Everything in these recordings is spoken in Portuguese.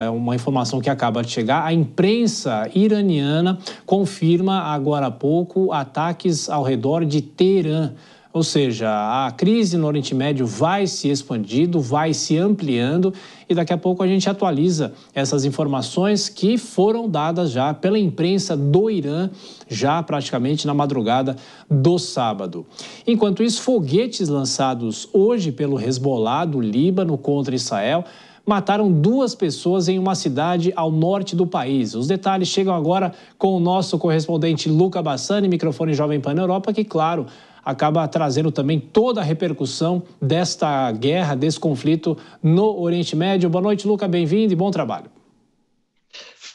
É uma informação que acaba de chegar. A imprensa iraniana confirma agora há pouco ataques ao redor de Teerã. Ou seja, a crise no Oriente Médio vai se expandindo, vai se ampliando e daqui a pouco a gente atualiza essas informações que foram dadas já pela imprensa do Irã, já praticamente na madrugada do sábado. Enquanto isso, foguetes lançados hoje pelo Hezbollah do Líbano contra Israel mataram duas pessoas em uma cidade ao norte do país. Os detalhes chegam agora com o nosso correspondente Luca Bassani, microfone Jovem Pan Europa, que, claro, acaba trazendo também toda a repercussão desta guerra, desse conflito no Oriente Médio. Boa noite, Luca, bem-vindo e bom trabalho.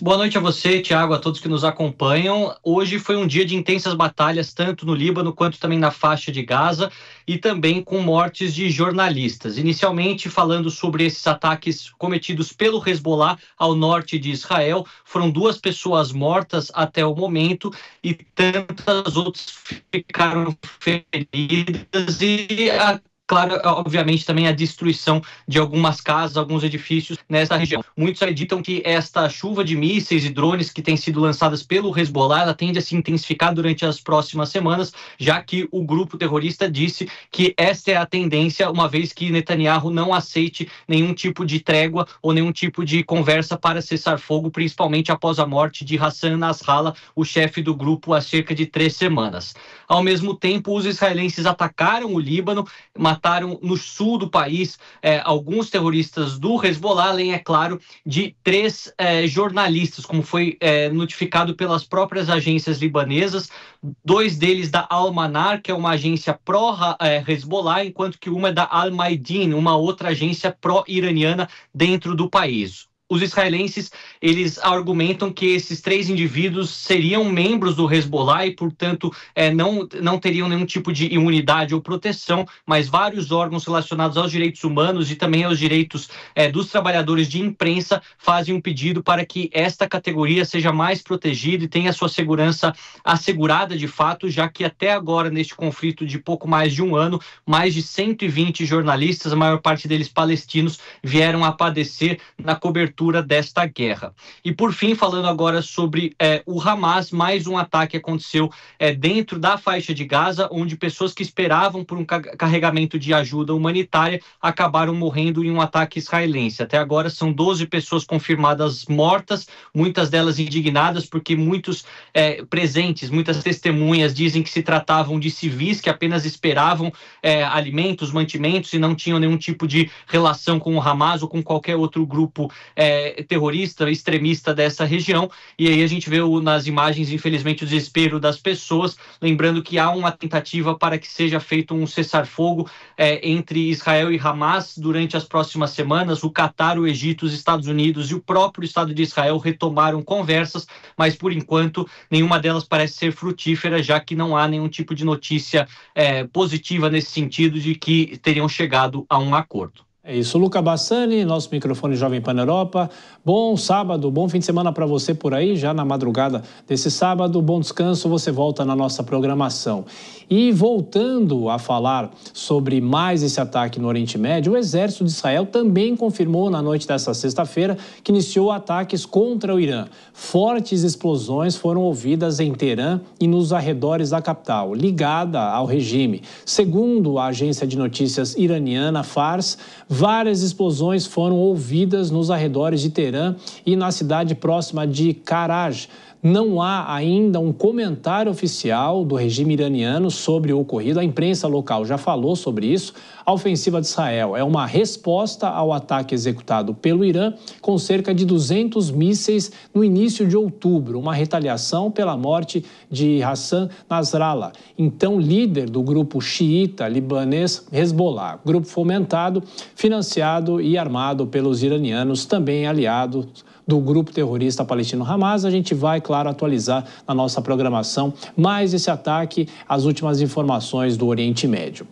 Boa noite a você, Tiago, a todos que nos acompanham. Hoje foi um dia de intensas batalhas, tanto no Líbano quanto também na faixa de Gaza, e também com mortes de jornalistas. Inicialmente, falando sobre esses ataques cometidos pelo Hezbollah ao norte de Israel, foram duas pessoas mortas até o momento e tantas outras ficaram feridas e até claro, obviamente, também a destruição de algumas casas, alguns edifícios nessa região. Muitos acreditam que esta chuva de mísseis e drones que têm sido lançadas pelo Hezbollah tende a se intensificar durante as próximas semanas, já que o grupo terrorista disse que essa é a tendência, uma vez que Netanyahu não aceite nenhum tipo de trégua ou nenhum tipo de conversa para cessar fogo, principalmente após a morte de Hassan Nasrallah, o chefe do grupo, há cerca de três semanas. Ao mesmo tempo, os israelenses atacaram o Líbano, mataram mataram no sul do país é, alguns terroristas do Hezbollah, além, é claro, de três é, jornalistas, como foi é, notificado pelas próprias agências libanesas, dois deles da Almanar, que é uma agência pró-Hezbollah, é, enquanto que uma é da Al-Maidin, uma outra agência pró-iraniana dentro do país os israelenses eles argumentam que esses três indivíduos seriam membros do Hezbollah e, portanto, é, não, não teriam nenhum tipo de imunidade ou proteção, mas vários órgãos relacionados aos direitos humanos e também aos direitos é, dos trabalhadores de imprensa fazem um pedido para que esta categoria seja mais protegida e tenha sua segurança assegurada de fato, já que até agora, neste conflito de pouco mais de um ano, mais de 120 jornalistas, a maior parte deles palestinos, vieram a padecer na cobertura cobertura desta guerra. E por fim, falando agora sobre é, o Hamas, mais um ataque aconteceu é, dentro da faixa de Gaza, onde pessoas que esperavam por um carregamento de ajuda humanitária acabaram morrendo em um ataque israelense. Até agora são 12 pessoas confirmadas mortas, muitas delas indignadas, porque muitos é, presentes, muitas testemunhas dizem que se tratavam de civis que apenas esperavam é, alimentos, mantimentos e não tinham nenhum tipo de relação com o Hamas ou com qualquer outro grupo é, é, terrorista, extremista dessa região. E aí a gente vê o, nas imagens, infelizmente, o desespero das pessoas, lembrando que há uma tentativa para que seja feito um cessar-fogo é, entre Israel e Hamas durante as próximas semanas. O Catar, o Egito, os Estados Unidos e o próprio Estado de Israel retomaram conversas, mas por enquanto nenhuma delas parece ser frutífera, já que não há nenhum tipo de notícia é, positiva nesse sentido de que teriam chegado a um acordo. É isso, Luca Bassani, nosso microfone Jovem Pan Europa. Bom sábado, bom fim de semana para você por aí, já na madrugada desse sábado. Bom descanso, você volta na nossa programação. E voltando a falar sobre mais esse ataque no Oriente Médio, o exército de Israel também confirmou na noite desta sexta-feira que iniciou ataques contra o Irã. Fortes explosões foram ouvidas em Teherã e nos arredores da capital, ligada ao regime. Segundo a agência de notícias iraniana Fars, Várias explosões foram ouvidas nos arredores de Teherã e na cidade próxima de Karaj, não há ainda um comentário oficial do regime iraniano sobre o ocorrido. A imprensa local já falou sobre isso. A ofensiva de Israel é uma resposta ao ataque executado pelo Irã com cerca de 200 mísseis no início de outubro, uma retaliação pela morte de Hassan Nasrallah, então líder do grupo xiita libanês Hezbollah, grupo fomentado, financiado e armado pelos iranianos, também aliados do grupo terrorista palestino Hamas. A gente vai, claro, atualizar na nossa programação mais esse ataque, as últimas informações do Oriente Médio.